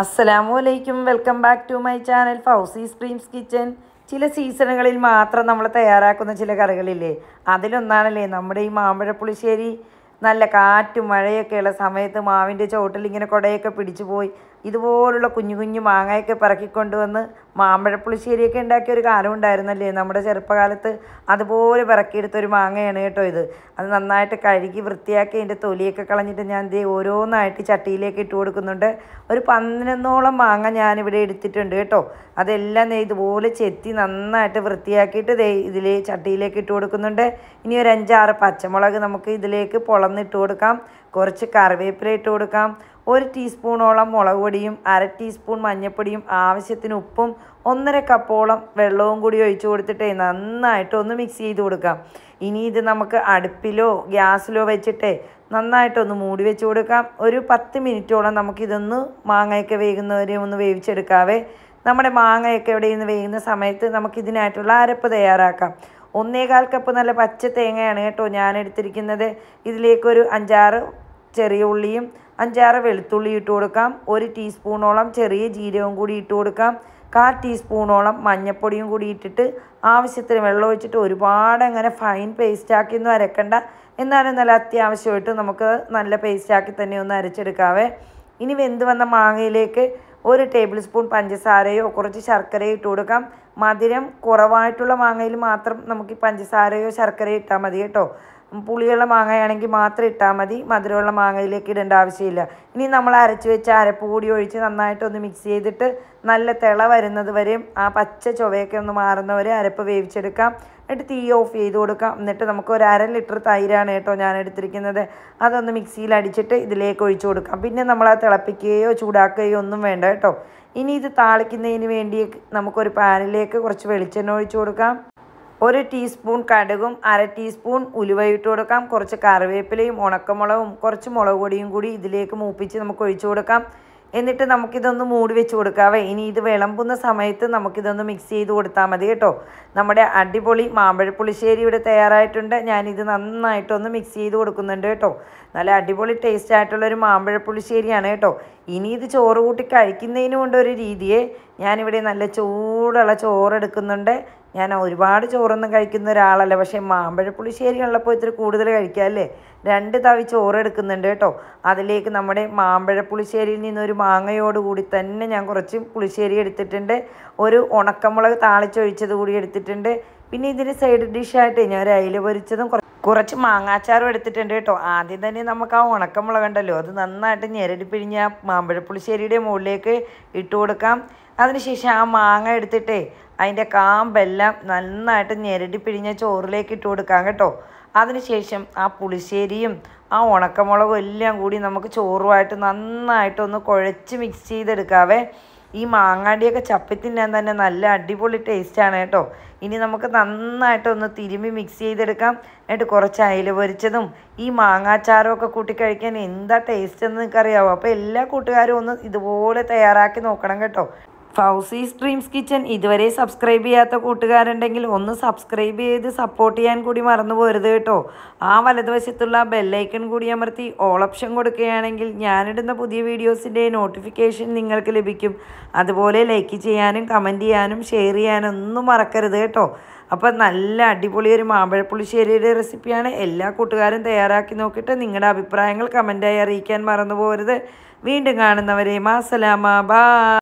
അസ്സലാമലൈക്കും welcome back to my channel Fousi Dreams Kitchen ചില സീസണുകളിൽ മാത്രം നമ്മൾ തയ്യാറാക്കുന്ന ചില കറികളില്ലേ അതിലൊന്നാണല്ലേ നമ്മുടെ ഈ മാമ്പഴ പുളിശ്ശേരി നല്ല കാറ്റും മഴയൊക്കെയുള്ള സമയത്ത് മാവിൻ്റെ ചോട്ടിൽ ഇങ്ങനെ കുടയൊക്കെ പിടിച്ചു പോയി ഇതുപോലുള്ള കുഞ്ഞു കുഞ്ഞു മാങ്ങയൊക്കെ പിറക്കിക്കൊണ്ട് വന്ന് മാമ്പഴപ്പുളിശ്ശേരിയൊക്കെ ഉണ്ടാക്കിയ ഒരു കാലം ഉണ്ടായിരുന്നല്ലേ നമ്മുടെ ചെറുപ്പകാലത്ത് അതുപോലെ പിറക്കിയെടുത്തൊരു ഒരു മാങ്ങയാണ് കേട്ടോ ഇത് അത് നന്നായിട്ട് കഴുകി വൃത്തിയാക്കി അതിൻ്റെ തൊലിയൊക്കെ കളഞ്ഞിട്ട് ഞാൻ ദേ ഓരോന്നായിട്ട് ചട്ടിയിലേക്ക് ഇട്ട് കൊടുക്കുന്നുണ്ട് ഒരു പതിനൊന്നോളം മാങ്ങ ഞാനിവിടെ എടുത്തിട്ടുണ്ട് കേട്ടോ അതെല്ലാം ദേ ഇതുപോലെ ചെത്തി നന്നായിട്ട് വൃത്തിയാക്കിയിട്ട് ദേ ഇതിൽ ചട്ടിയിലേക്ക് ഇട്ട് കൊടുക്കുന്നുണ്ട് ഇനി ഒരു അഞ്ചാറ് പച്ചമുളക് നമുക്ക് ഇതിലേക്ക് പൊളന്നിട്ട് കൊടുക്കാം കുറച്ച് കറിവേപ്പില ഇട്ട് കൊടുക്കാം ഒരു ടീസ്പൂണോളം മുളക് പൊടിയും അര ടീസ്പൂൺ മഞ്ഞൾപ്പൊടിയും ആവശ്യത്തിന് ഉപ്പും ഒന്നര കപ്പോളം വെള്ളവും കൂടി ഒഴിച്ചു കൊടുത്തിട്ട് നന്നായിട്ട് ഒന്ന് മിക്സ് ചെയ്ത് കൊടുക്കാം ഇനി ഇത് നമുക്ക് അടുപ്പിലോ ഗ്യാസിലോ വെച്ചിട്ട് നന്നായിട്ടൊന്ന് മൂടി വെച്ച് കൊടുക്കാം ഒരു പത്ത് മിനിറ്റോളം നമുക്കിതൊന്ന് മാങ്ങയൊക്കെ വേകുന്നവരെ ഒന്ന് വേവിച്ചെടുക്കാവേ നമ്മുടെ മാങ്ങയൊക്കെ എവിടെ നിന്ന് വേകുന്ന സമയത്ത് നമുക്കിതിനായിട്ടുള്ള അരപ്പ് തയ്യാറാക്കാം ഒന്നേകാൽ കപ്പ് നല്ല പച്ച തേങ്ങയാണ് കേട്ടോ ഞാൻ എടുത്തിരിക്കുന്നത് ഇതിലേക്കൊരു അഞ്ചാറ് ചെറിയ ഉള്ളിയും അഞ്ചാറ് വെളുത്തുള്ളി ഇട്ട് കൊടുക്കാം ഒരു ടീസ്പൂണോളം ചെറിയ ജീരകം കൂടി ഇട്ട് കൊടുക്കാം കാ ടീസ്പൂണോളം മഞ്ഞൾപ്പൊടിയും കൂടി ഇട്ടിട്ട് ആവശ്യത്തിന് വെള്ളം ഒഴിച്ചിട്ട് ഒരുപാട് അങ്ങനെ ഫൈൻ പേസ്റ്റാക്കി ഒന്നും അരക്കണ്ട എന്നാലും നല്ല അത്യാവശ്യമായിട്ട് നമുക്ക് നല്ല പേസ്റ്റാക്കി തന്നെ ഒന്ന് അരച്ചെടുക്കാവേ ഇനി വെന്ത് വന്ന മാങ്ങയിലേക്ക് ഒരു ടേബിൾ സ്പൂൺ പഞ്ചസാരയോ കുറച്ച് ശർക്കരയോ ഇട്ട് കൊടുക്കാം മധുരം കുറവായിട്ടുള്ള മാങ്ങയിൽ മാത്രം നമുക്ക് പഞ്ചസാരയോ ശർക്കരയോ ഇട്ടാൽ മതി കേട്ടോ പുളിയുള്ള മാങ്ങയാണെങ്കിൽ മാത്രം ഇട്ടാൽ മതി മധുരമുള്ള മാങ്ങയിലേക്ക് ഇടേണ്ട ആവശ്യമില്ല ഇനി നമ്മൾ അരച്ച് വെച്ച അരപ്പുകൂടി കൂടി ഒഴിച്ച് നന്നായിട്ടൊന്ന് മിക്സ് ചെയ്തിട്ട് നല്ല തിള വരുന്നത് വരെയും ആ പച്ച ചൊവയൊക്കെ ഒന്ന് മാറുന്നവരെ അരപ്പ് വേവിച്ചെടുക്കാം എന്നിട്ട് തീ ഓഫ് ചെയ്ത് കൊടുക്കാം എന്നിട്ട് നമുക്ക് ഒരു അര ലിറ്റർ തൈരാണ് കേട്ടോ ഞാൻ എടുത്തിരിക്കുന്നത് അതൊന്ന് മിക്സിയിൽ അടിച്ചിട്ട് ഇതിലേക്ക് ഒഴിച്ചു കൊടുക്കാം പിന്നെ നമ്മൾ അത് തിളപ്പിക്കുകയോ ചൂടാക്കുകയോ ഒന്നും വേണ്ട കേട്ടോ ഇനി ഇത് താളിക്കുന്നതിന് വേണ്ടി നമുക്കൊരു പാനിലേക്ക് കുറച്ച് വെളിച്ചെണ്ണ ഒഴിച്ചു കൊടുക്കാം ഒരു ടീസ്പൂൺ കടുകും അര ടീസ്പൂൺ ഉലുവയിട്ട് കൊടുക്കാം കുറച്ച് കറിവേപ്പിലയും ഉണക്കമുളകും കുറച്ച് മുളക് പൊടിയും കൂടി ഇതിലേക്ക് മൂപ്പിച്ച് നമുക്ക് ഒഴിച്ചു കൊടുക്കാം എന്നിട്ട് നമുക്കിതൊന്ന് മൂടി വെച്ച് കൊടുക്കാവേ ഇനി ഇത് വിളമ്പുന്ന സമയത്ത് നമുക്കിതൊന്ന് മിക്സ് ചെയ്ത് കൊടുത്താൽ മതി കേട്ടോ നമ്മുടെ അടിപൊളി മാമ്പഴപ്പുളിശ്ശേരി ഇവിടെ തയ്യാറായിട്ടുണ്ട് ഞാനിത് നന്നായിട്ടൊന്ന് മിക്സ് ചെയ്ത് കൊടുക്കുന്നുണ്ട് കേട്ടോ നല്ല അടിപൊളി ടേസ്റ്റ് ആയിട്ടുള്ളൊരു മാമ്പഴപ്പുളിശ്ശേരിയാണ് കേട്ടോ ഇനി ഇത് ചോറ് കൂട്ടി കഴിക്കുന്നതിന് കൊണ്ടൊരു രീതിയെ ഞാനിവിടെ നല്ല ചൂടുള്ള ചോറ് എടുക്കുന്നുണ്ട് ഞാൻ ഒരുപാട് ചോറൊന്നും കഴിക്കുന്ന ഒരാളല്ല പക്ഷേ മാമ്പഴപ്പുളിശ്ശേരി ഉള്ളപ്പോൾ ഇത്തിരി കൂടുതൽ കഴിക്കാം അല്ലേ രണ്ട് തവി ചോറ് എടുക്കുന്നുണ്ട് കേട്ടോ അതിലേക്ക് നമ്മുടെ മാമ്പഴപ്പുളിശ്ശേരിയിൽ നിന്നൊരു മാങ്ങയോടുകൂടി തന്നെ ഞാൻ കുറച്ച് പുളിശ്ശേരി എടുത്തിട്ടുണ്ട് ഒരു ഉണക്കമുളക് താളിച്ചൊഴിച്ചത് കൂടി എടുത്തിട്ടുണ്ട് പിന്നെ ഇതിന് സൈഡ് ഡിഷായിട്ട് ഞാൻ ഒരു അയില പൊരിച്ചതും കുറച്ച് മാങ്ങാച്ചാറും എടുത്തിട്ടുണ്ട് കേട്ടോ ആദ്യം തന്നെ നമുക്ക് ആ ഉണക്കമുളകുണ്ടല്ലോ അത് നന്നായിട്ട് ഞെരടി പിഴിഞ്ഞ മാമ്പഴപ്പുളിശ്ശേരിയുടെ മുകളിലേക്ക് ഇട്ട് കൊടുക്കാം അതിനുശേഷം ആ മാങ്ങ എടുത്തിട്ടേ അതിൻ്റെ കാമ്പെല്ലാം നന്നായിട്ട് ഞെരടി പിഴിഞ്ഞ ചോറിലേക്ക് ഇട്ട് കൊടുക്കാം കേട്ടോ അതിനുശേഷം ആ പുളിശ്ശേരിയും ആ ഉണക്കമുളകും എല്ലാം കൂടി നമുക്ക് ചോറുമായിട്ട് നന്നായിട്ടൊന്ന് കുഴച്ച് മിക്സ് ചെയ്തെടുക്കാവേ ഈ മാങ്ങാടിയൊക്കെ ചപ്പി തിന്നാൻ തന്നെ നല്ല അടിപൊളി ടേസ്റ്റാണ് കേട്ടോ ഇനി നമുക്ക് നന്നായിട്ട് ഒന്ന് തിരുമ്മി മിക്സ് ചെയ്തെടുക്കാം എന്നിട്ട് കുറച്ച് അയില പൊരിച്ചതും ഈ മാങ്ങാച്ചാറും ഒക്കെ കൂട്ടി കഴിക്കാൻ എന്താ ടേസ്റ്റ് എന്ന് നിങ്ങൾക്കറിയാവോ അപ്പോൾ എല്ലാ കൂട്ടുകാരും ഒന്ന് ഇതുപോലെ തയ്യാറാക്കി നോക്കണം കേട്ടോ ഫൗസി സ്ട്രീംസ് കിച്ചൻ ഇതുവരെ സബ്സ്ക്രൈബ് ചെയ്യാത്ത കൂട്ടുകാരുണ്ടെങ്കിൽ ഒന്ന് സബ്സ്ക്രൈബ് ചെയ്ത് സപ്പോർട്ട് ചെയ്യാൻ കൂടി മറന്നു പോരുത് കേട്ടോ ആ വലതുവശത്തുള്ള ബെല്ലൈക്കൺ കൂടി അമർത്തി ഓൾ ഓപ്ഷൻ കൊടുക്കുകയാണെങ്കിൽ ഞാനിടുന്ന പുതിയ വീഡിയോസിൻ്റെ നോട്ടിഫിക്കേഷൻ നിങ്ങൾക്ക് ലഭിക്കും അതുപോലെ ലൈക്ക് ചെയ്യാനും കമൻറ്റ് ചെയ്യാനും ഷെയർ ചെയ്യാനും ഒന്നും മറക്കരുത് കേട്ടോ അപ്പോൾ നല്ല അടിപൊളി ഒരു മാമ്പഴപ്പുളിശ്ശേരിയുടെ റെസിപ്പിയാണ് എല്ലാ കൂട്ടുകാരും തയ്യാറാക്കി നോക്കിയിട്ട് നിങ്ങളുടെ അഭിപ്രായങ്ങൾ കമൻറ്റായി അറിയിക്കാൻ മറന്നു പോരുത് വീണ്ടും കാണുന്നവരെ മാസലാമ ബാ